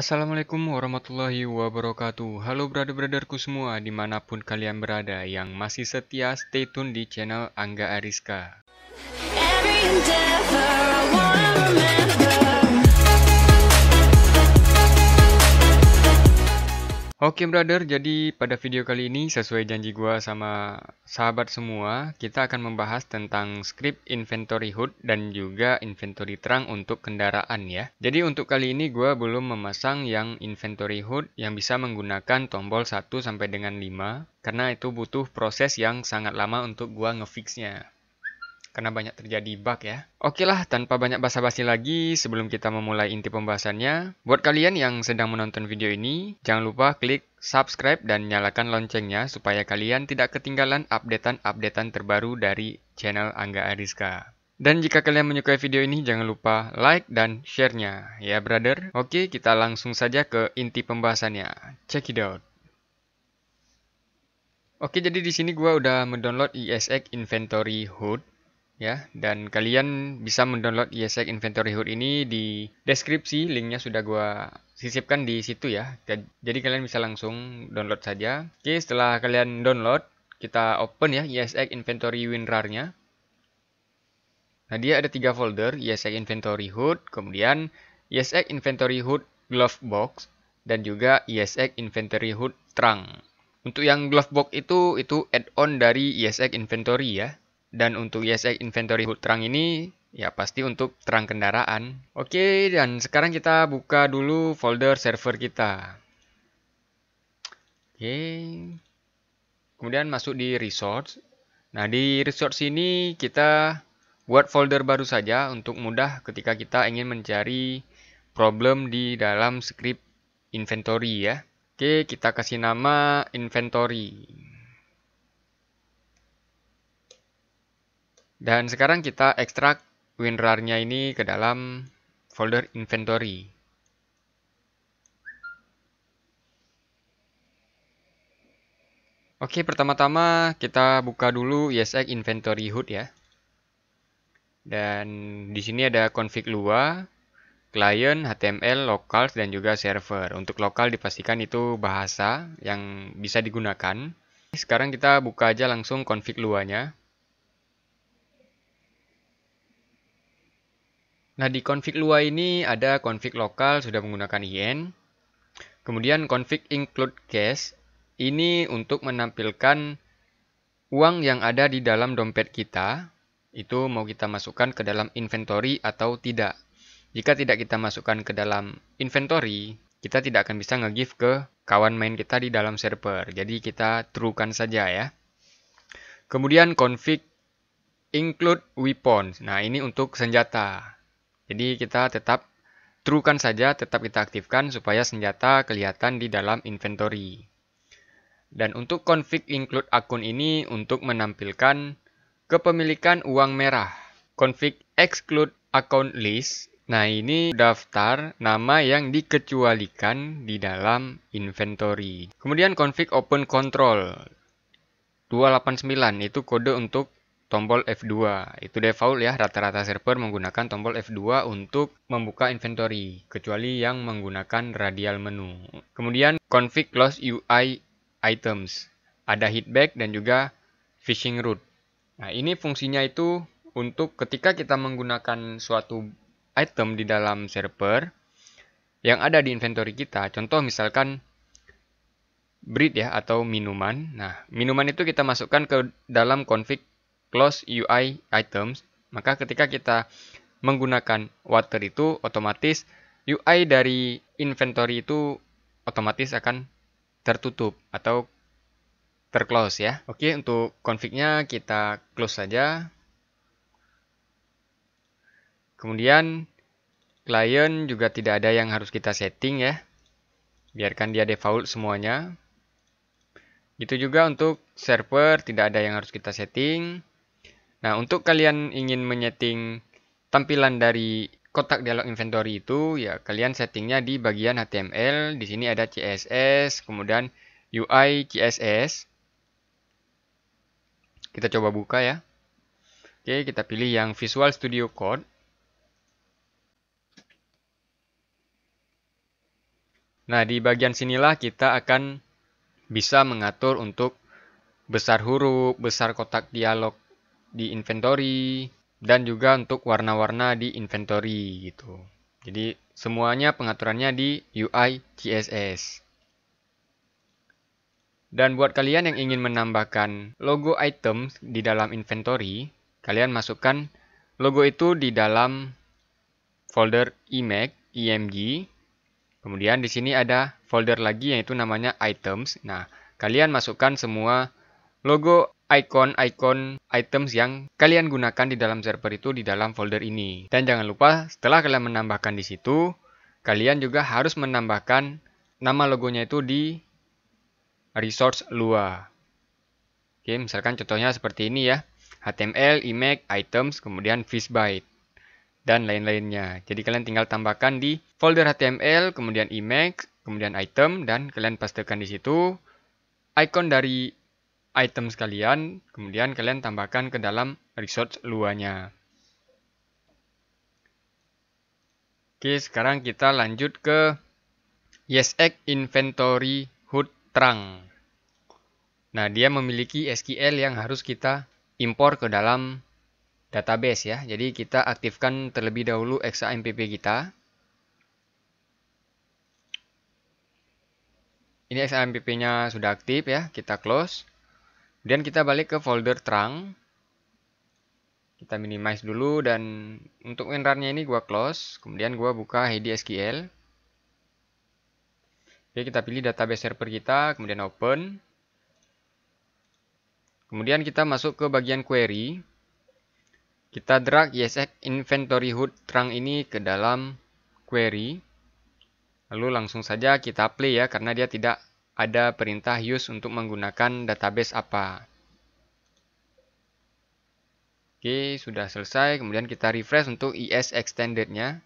Assalamualaikum warahmatullahi wabarakatuh Halo brother-brotherku semua dimanapun kalian berada Yang masih setia stay tune di channel Angga Ariska Oke okay, brother, jadi pada video kali ini sesuai janji gue sama sahabat semua, kita akan membahas tentang script inventory hood dan juga inventory trunk untuk kendaraan ya. Jadi untuk kali ini gue belum memasang yang inventory hood yang bisa menggunakan tombol 1 sampai dengan 5 karena itu butuh proses yang sangat lama untuk gue ngefixnya karena banyak terjadi bug ya. Oke lah, tanpa banyak basa-basi lagi, sebelum kita memulai inti pembahasannya, buat kalian yang sedang menonton video ini, jangan lupa klik subscribe dan nyalakan loncengnya supaya kalian tidak ketinggalan updatean-updatean terbaru dari channel Angga Ariska. Dan jika kalian menyukai video ini, jangan lupa like dan share-nya, ya brother. Oke, kita langsung saja ke inti pembahasannya. Check it out. Oke, jadi di sini gue udah mendownload ESX Inventory Hood ya dan kalian bisa mendownload ESX Inventory Hood ini di deskripsi linknya sudah gua sisipkan di situ ya jadi kalian bisa langsung download saja oke setelah kalian download kita open ya ESX Inventory WinRAR nya nah dia ada tiga folder ESX Inventory Hood kemudian ESX Inventory Hood Glove Box dan juga ESX Inventory Hood Trunk untuk yang glove box itu itu add-on dari ESX Inventory ya dan untuk ESX eh, inventory terang ini ya pasti untuk terang kendaraan. Oke, dan sekarang kita buka dulu folder server kita. Oke. Kemudian masuk di resource. Nah, di resource ini kita buat folder baru saja untuk mudah ketika kita ingin mencari problem di dalam script inventory ya. Oke, kita kasih nama inventory. Dan sekarang kita ekstrak WinRAR-nya ini ke dalam folder inventory. Oke, pertama-tama kita buka dulu ESX Inventory Hood ya. Dan di sini ada config lua, client, HTML, local, dan juga server. Untuk local dipastikan itu bahasa yang bisa digunakan. Sekarang kita buka aja langsung config luanya. Nah, di config luar ini ada config lokal sudah menggunakan yen. Kemudian config include cash ini untuk menampilkan uang yang ada di dalam dompet kita. Itu mau kita masukkan ke dalam inventory atau tidak. Jika tidak kita masukkan ke dalam inventory, kita tidak akan bisa nge-give ke kawan main kita di dalam server. Jadi kita true-kan saja ya. Kemudian config include weapon. Nah, ini untuk senjata. Jadi kita tetap true kan saja, tetap kita aktifkan supaya senjata kelihatan di dalam inventory. Dan untuk config include akun ini untuk menampilkan kepemilikan uang merah. Config exclude account list. Nah, ini daftar nama yang dikecualikan di dalam inventory. Kemudian config open control 289 itu kode untuk tombol F2. Itu default ya, rata-rata server menggunakan tombol F2 untuk membuka inventory, kecuali yang menggunakan radial menu. Kemudian config lost UI items, ada hitback dan juga phishing root. Nah, ini fungsinya itu untuk ketika kita menggunakan suatu item di dalam server yang ada di inventory kita, contoh misalkan breed ya atau minuman. Nah, minuman itu kita masukkan ke dalam config close UI items, maka ketika kita menggunakan water itu otomatis UI dari inventory itu otomatis akan tertutup atau terclose ya. Oke, untuk config-nya kita close saja. Kemudian client juga tidak ada yang harus kita setting ya. Biarkan dia default semuanya. Itu juga untuk server tidak ada yang harus kita setting. Nah, untuk kalian ingin menyeting tampilan dari kotak dialog inventory itu, ya kalian settingnya di bagian HTML, di sini ada CSS, kemudian UI CSS. Kita coba buka ya. Oke, kita pilih yang Visual Studio Code. Nah, di bagian sinilah kita akan bisa mengatur untuk besar huruf, besar kotak dialog di inventory dan juga untuk warna-warna di inventory gitu. Jadi semuanya pengaturannya di UI CSS. Dan buat kalian yang ingin menambahkan logo item di dalam inventory, kalian masukkan logo itu di dalam folder img, e img. Kemudian di sini ada folder lagi yaitu namanya items. Nah, kalian masukkan semua logo icon-icon items yang kalian gunakan di dalam server itu di dalam folder ini. Dan jangan lupa setelah kalian menambahkan di situ, kalian juga harus menambahkan nama logonya itu di resource Lua. Oke, misalkan contohnya seperti ini ya. HTML, image, items, kemudian fishbyte dan lain-lainnya. Jadi kalian tinggal tambahkan di folder HTML, kemudian image, kemudian item dan kalian pastekan di situ icon dari Item sekalian, kemudian kalian tambahkan ke dalam resource luanya. Oke, sekarang kita lanjut ke YesX Inventory Hood Trunk. Nah, dia memiliki SQL yang harus kita impor ke dalam database ya. Jadi kita aktifkan terlebih dahulu XAMPP kita. Ini XAMPP-nya sudah aktif ya, kita close. Kemudian kita balik ke folder terang. Kita minimize dulu dan untuk winrarnya ini gua close, kemudian gua buka HDSQL. Oke, kita pilih database server kita, kemudian open. Kemudian kita masuk ke bagian query. Kita drag YSX inventory hood terang ini ke dalam query. Lalu langsung saja kita play ya, karena dia tidak ada perintah use untuk menggunakan database apa. Oke, sudah selesai. Kemudian kita refresh untuk ES extended-nya.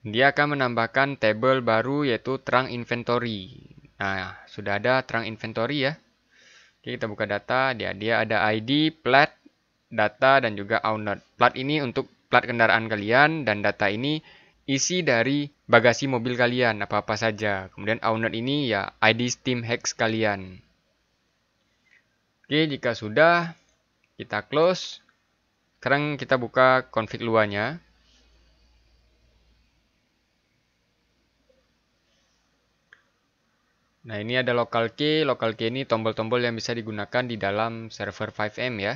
Dia akan menambahkan table baru yaitu trunk inventory. Nah, sudah ada trunk inventory ya. Oke, kita buka data. Dia, dia ada ID, plat, data, dan juga owner. Plat ini untuk plat kendaraan kalian dan data ini isi dari bagasi mobil kalian, apa-apa saja. Kemudian owner ini ya ID Steam Hex kalian. Oke, jika sudah, kita close. Sekarang kita buka config luarnya. Nah, ini ada local key. Local key ini tombol-tombol yang bisa digunakan di dalam server 5M ya.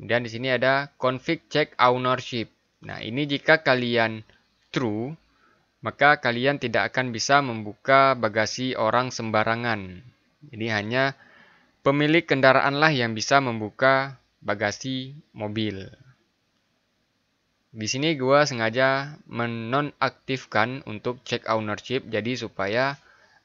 dan di sini ada config check ownership. Nah, ini jika kalian true, maka kalian tidak akan bisa membuka bagasi orang sembarangan. Ini hanya pemilik kendaraanlah yang bisa membuka bagasi mobil. Di sini gua sengaja menonaktifkan untuk check ownership jadi supaya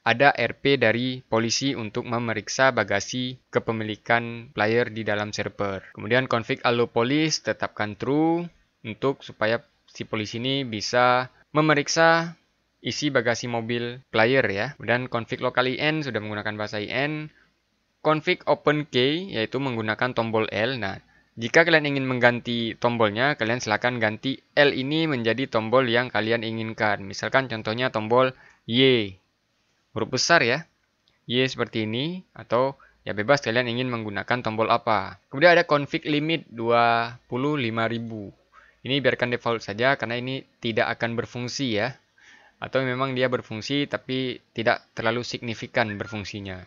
ada RP dari polisi untuk memeriksa bagasi kepemilikan player di dalam server. Kemudian config allow police tetapkan true untuk supaya si polisi ini bisa memeriksa isi bagasi mobil player ya. Kemudian config local IN sudah menggunakan bahasa IN. Config open key yaitu menggunakan tombol L. Nah, jika kalian ingin mengganti tombolnya, kalian silakan ganti L ini menjadi tombol yang kalian inginkan. Misalkan contohnya tombol Y. Huruf besar ya. Y seperti ini atau ya bebas kalian ingin menggunakan tombol apa. Kemudian ada config limit 25.000. Ini biarkan default saja karena ini tidak akan berfungsi ya. Atau memang dia berfungsi tapi tidak terlalu signifikan berfungsinya.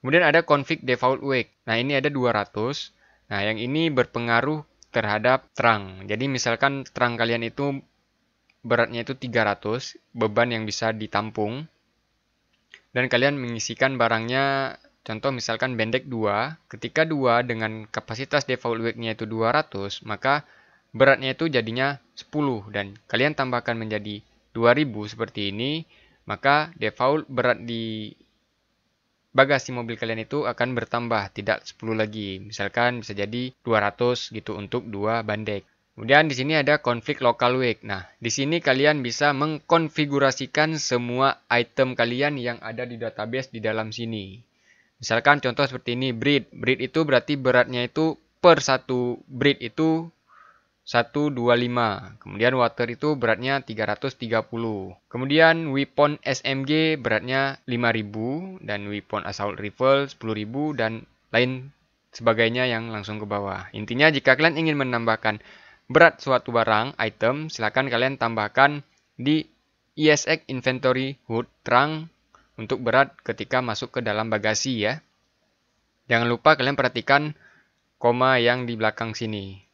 Kemudian ada config default wake. Nah ini ada 200. Nah yang ini berpengaruh terhadap terang. Jadi misalkan terang kalian itu beratnya itu 300, beban yang bisa ditampung. Dan kalian mengisikan barangnya, contoh misalkan bendek 2, ketika 2 dengan kapasitas default wake-nya itu 200, maka beratnya itu jadinya 10 dan kalian tambahkan menjadi 2000 seperti ini, maka default berat di bagasi mobil kalian itu akan bertambah, tidak 10 lagi. Misalkan bisa jadi 200 gitu untuk dua bandek. Kemudian di sini ada konflik local weight Nah, di sini kalian bisa mengkonfigurasikan semua item kalian yang ada di database di dalam sini. Misalkan contoh seperti ini, breed. Breed itu berarti beratnya itu per satu breed itu 125. Kemudian water itu beratnya 330. Kemudian weapon SMG beratnya 5000 dan weapon assault rifle 10000 dan lain sebagainya yang langsung ke bawah. Intinya jika kalian ingin menambahkan berat suatu barang item, silakan kalian tambahkan di ESX inventory hood trunk untuk berat ketika masuk ke dalam bagasi ya. Jangan lupa kalian perhatikan koma yang di belakang sini.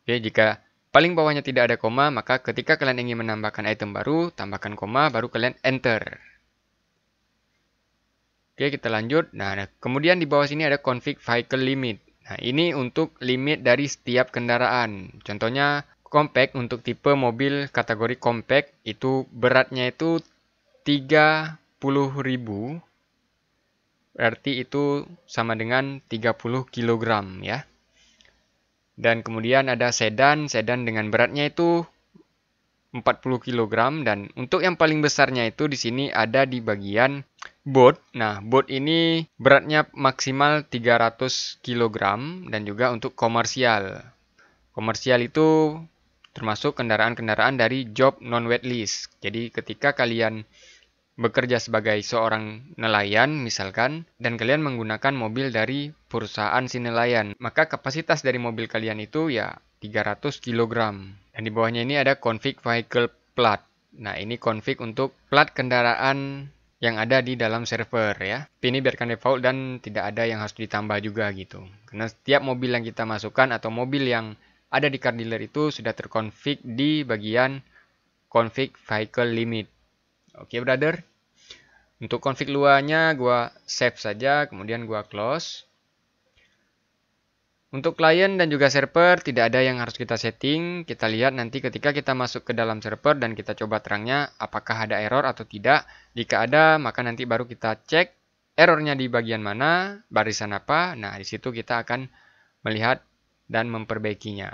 Oke, jika paling bawahnya tidak ada koma, maka ketika kalian ingin menambahkan item baru, tambahkan koma, baru kalian enter. Oke, kita lanjut. Nah, nah, kemudian di bawah sini ada config vehicle limit. Nah, ini untuk limit dari setiap kendaraan. Contohnya, compact untuk tipe mobil kategori compact itu beratnya itu 30 ribu. berarti itu sama dengan 30 kg ya. Dan kemudian ada sedan, sedan dengan beratnya itu 40 kg dan untuk yang paling besarnya itu di sini ada di bagian boat. Nah, boat ini beratnya maksimal 300 kg dan juga untuk komersial. Komersial itu termasuk kendaraan-kendaraan dari job non wet list. Jadi ketika kalian bekerja sebagai seorang nelayan misalkan dan kalian menggunakan mobil dari perusahaan si nelayan maka kapasitas dari mobil kalian itu ya 300 kg dan di bawahnya ini ada config vehicle plat nah ini config untuk plat kendaraan yang ada di dalam server ya ini biarkan default dan tidak ada yang harus ditambah juga gitu karena setiap mobil yang kita masukkan atau mobil yang ada di car dealer itu sudah terkonfig di bagian config vehicle limit oke okay, brother untuk config luarnya gua save saja, kemudian gua close. Untuk client dan juga server tidak ada yang harus kita setting. Kita lihat nanti ketika kita masuk ke dalam server dan kita coba terangnya apakah ada error atau tidak. Jika ada, maka nanti baru kita cek errornya di bagian mana, barisan apa. Nah, di situ kita akan melihat dan memperbaikinya.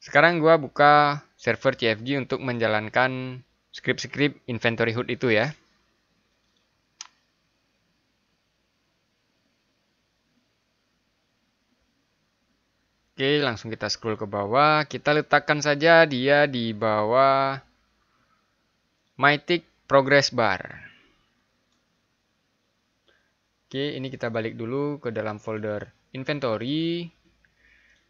Sekarang gua buka server CFG untuk menjalankan script-script inventory hood itu ya. Oke, langsung kita scroll ke bawah. Kita letakkan saja dia di bawah Mytik Progress Bar. Oke, ini kita balik dulu ke dalam folder inventory.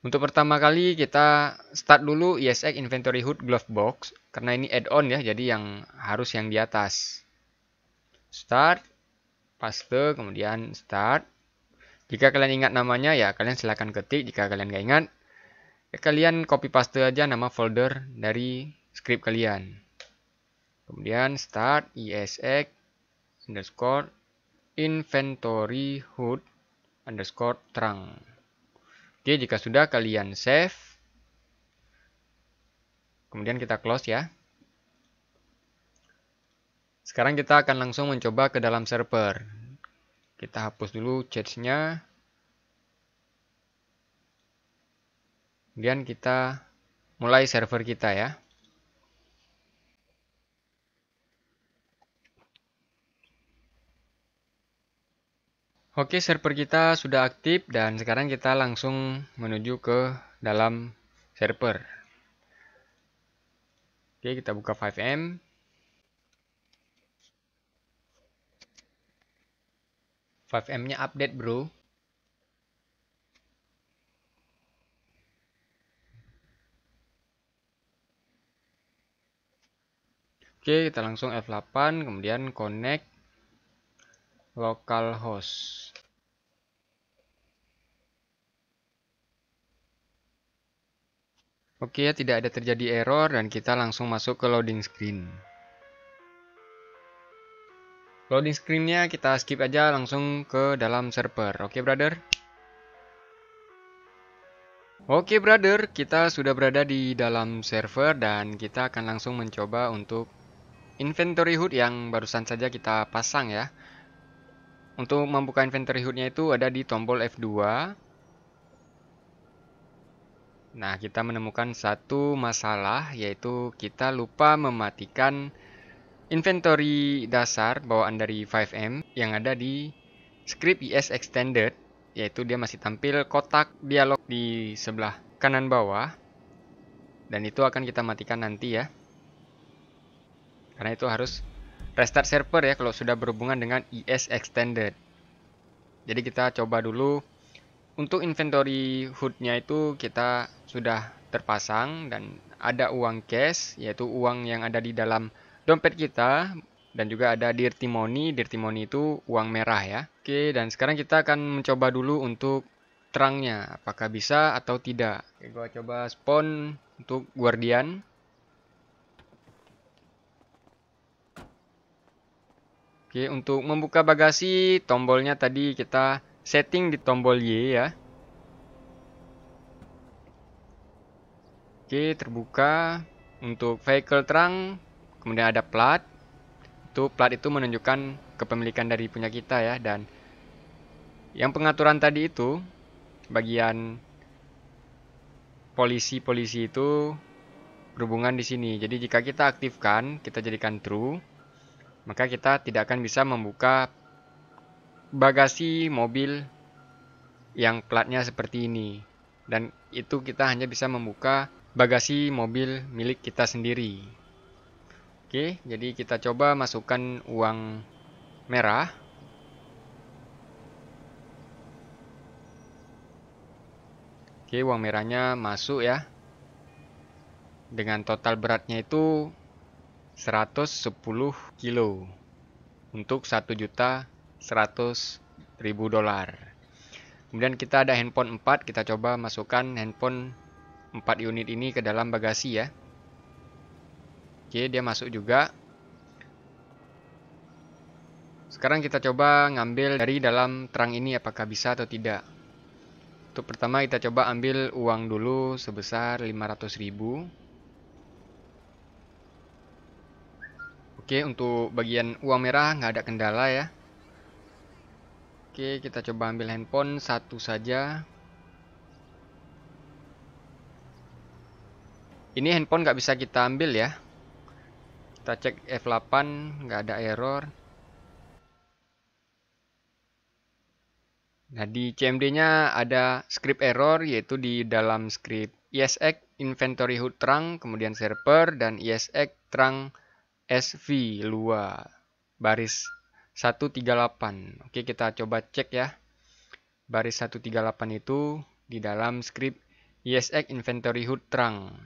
Untuk pertama kali kita start dulu ESX Inventory Hood Glove Box. Karena ini add-on ya, jadi yang harus yang di atas. Start, paste, kemudian start. Jika kalian ingat namanya ya kalian silahkan ketik. Jika kalian nggak ingat, ya kalian copy paste aja nama folder dari script kalian. Kemudian start isx underscore inventory hood underscore trunk. Oke, jika sudah kalian save. Kemudian kita close ya. Sekarang kita akan langsung mencoba ke dalam server. Kita hapus dulu chatnya nya Kemudian kita mulai server kita ya. Oke, server kita sudah aktif dan sekarang kita langsung menuju ke dalam server. Oke, kita buka 5M. 5M-nya update, bro. Oke, kita langsung F8, kemudian connect localhost. Oke, tidak ada terjadi error dan kita langsung masuk ke loading screen. Loading screennya kita skip aja langsung ke dalam server. Oke, okay, brother? Oke, okay, brother. Kita sudah berada di dalam server dan kita akan langsung mencoba untuk inventory hood yang barusan saja kita pasang ya. Untuk membuka inventory hoodnya itu ada di tombol F2. Nah, kita menemukan satu masalah, yaitu kita lupa mematikan Inventory dasar bawaan dari 5M yang ada di script ES extended, yaitu dia masih tampil kotak dialog di sebelah kanan bawah. Dan itu akan kita matikan nanti ya. Karena itu harus restart server ya kalau sudah berhubungan dengan ES extended. Jadi kita coba dulu untuk inventory hoodnya itu kita sudah terpasang dan ada uang cash yaitu uang yang ada di dalam dompet kita dan juga ada dirty money. Dirty money itu uang merah ya. Oke, dan sekarang kita akan mencoba dulu untuk terangnya apakah bisa atau tidak. Oke, gua coba spawn untuk guardian. Oke, untuk membuka bagasi tombolnya tadi kita setting di tombol Y ya. Oke, terbuka. Untuk vehicle terang kemudian ada plat itu plat itu menunjukkan kepemilikan dari punya kita ya dan yang pengaturan tadi itu bagian polisi-polisi itu berhubungan di sini jadi jika kita aktifkan kita jadikan true maka kita tidak akan bisa membuka bagasi mobil yang platnya seperti ini dan itu kita hanya bisa membuka bagasi mobil milik kita sendiri Oke, jadi kita coba masukkan uang merah. Oke, uang merahnya masuk ya. Dengan total beratnya itu 110 kilo untuk 1 juta 100 ribu dolar. Kemudian kita ada handphone 4, kita coba masukkan handphone 4 unit ini ke dalam bagasi ya. Oke, dia masuk juga. Sekarang kita coba ngambil dari dalam terang ini apakah bisa atau tidak. Untuk pertama kita coba ambil uang dulu sebesar ribu. Oke, untuk bagian uang merah nggak ada kendala ya. Oke, kita coba ambil handphone satu saja. Ini handphone nggak bisa kita ambil ya kita cek F8 nggak ada error nah di CMD nya ada script error yaitu di dalam script ESX inventory hood trunk kemudian server dan ESX trunk SV Luar baris 138 oke kita coba cek ya baris 138 itu di dalam script ESX inventory hood trunk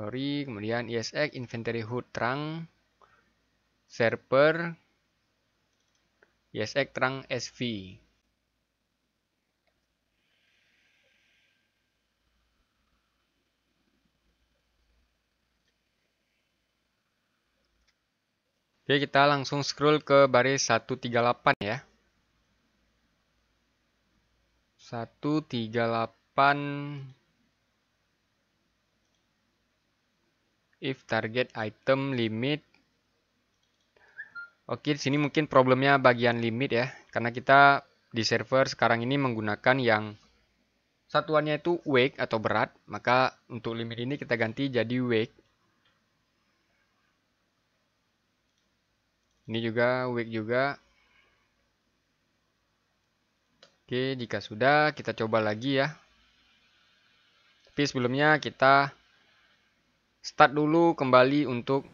sorry kemudian isx inventory hood trunk server isx trunk sv Oke, kita langsung scroll ke baris 138 ya. 138 if target item limit Oke, di sini mungkin problemnya bagian limit ya, karena kita di server sekarang ini menggunakan yang satuannya itu weight atau berat, maka untuk limit ini kita ganti jadi weight. Ini juga weight juga. Oke, jika sudah kita coba lagi ya. Tapi sebelumnya kita start dulu kembali untuk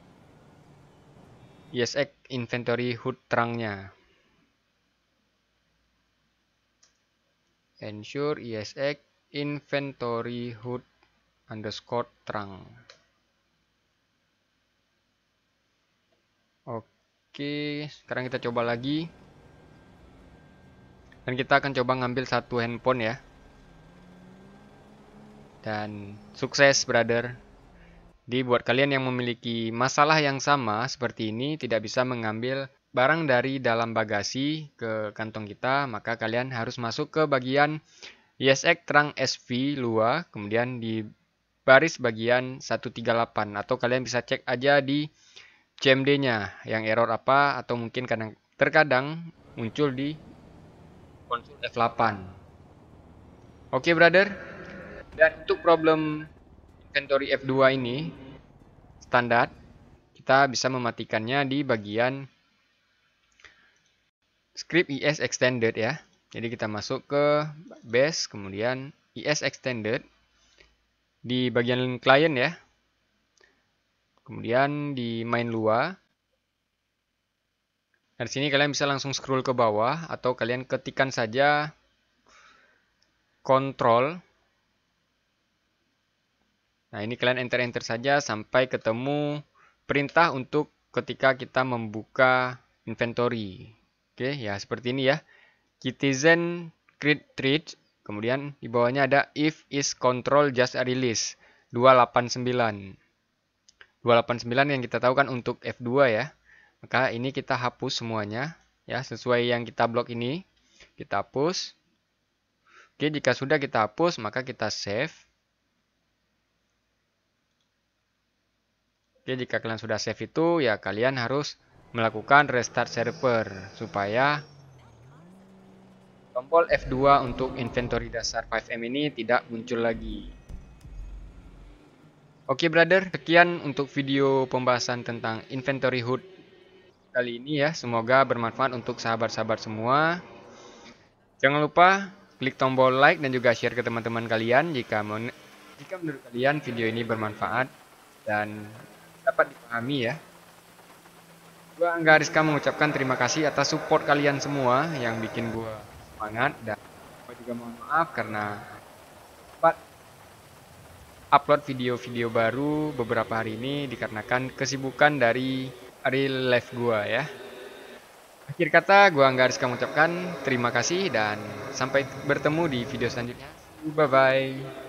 ESX inventory hood terangnya. Ensure ESX inventory hood underscore terang. Oke, sekarang kita coba lagi. Dan kita akan coba ngambil satu handphone ya. Dan sukses, brother. Jadi buat kalian yang memiliki masalah yang sama seperti ini tidak bisa mengambil barang dari dalam bagasi ke kantong kita, maka kalian harus masuk ke bagian ESX Trunk SV Lua, kemudian di baris bagian 138 atau kalian bisa cek aja di CMD-nya yang error apa atau mungkin kadang terkadang muncul di konsul F8. Oke, okay, brother. Dan untuk problem inventory F2 ini standar kita bisa mematikannya di bagian script is extended ya. Jadi kita masuk ke base kemudian is extended di bagian client ya. Kemudian di main lua. Nah, Dari sini kalian bisa langsung scroll ke bawah atau kalian ketikan saja control Nah, ini kalian enter-enter saja sampai ketemu perintah untuk ketika kita membuka inventory. Oke, ya seperti ini ya. Citizen create trade, kemudian di bawahnya ada if is control just a release 289. 289 yang kita tahu kan untuk F2 ya. Maka ini kita hapus semuanya ya sesuai yang kita blok ini. Kita hapus. Oke, jika sudah kita hapus maka kita save. Jadi jika kalian sudah save itu ya kalian harus melakukan restart server supaya tombol F2 untuk inventory dasar 5M ini tidak muncul lagi. Oke okay, brother, sekian untuk video pembahasan tentang inventory hood kali ini ya. Semoga bermanfaat untuk sahabat-sahabat semua. Jangan lupa klik tombol like dan juga share ke teman-teman kalian jika men jika menurut kalian video ini bermanfaat dan kami ya. Gua Angga Ariska mengucapkan terima kasih atas support kalian semua yang bikin gua semangat dan gua juga mohon maaf karena upload video-video baru beberapa hari ini dikarenakan kesibukan dari real life gua ya. Akhir kata, gua Angga Ariska mengucapkan terima kasih dan sampai bertemu di video selanjutnya. Bye-bye.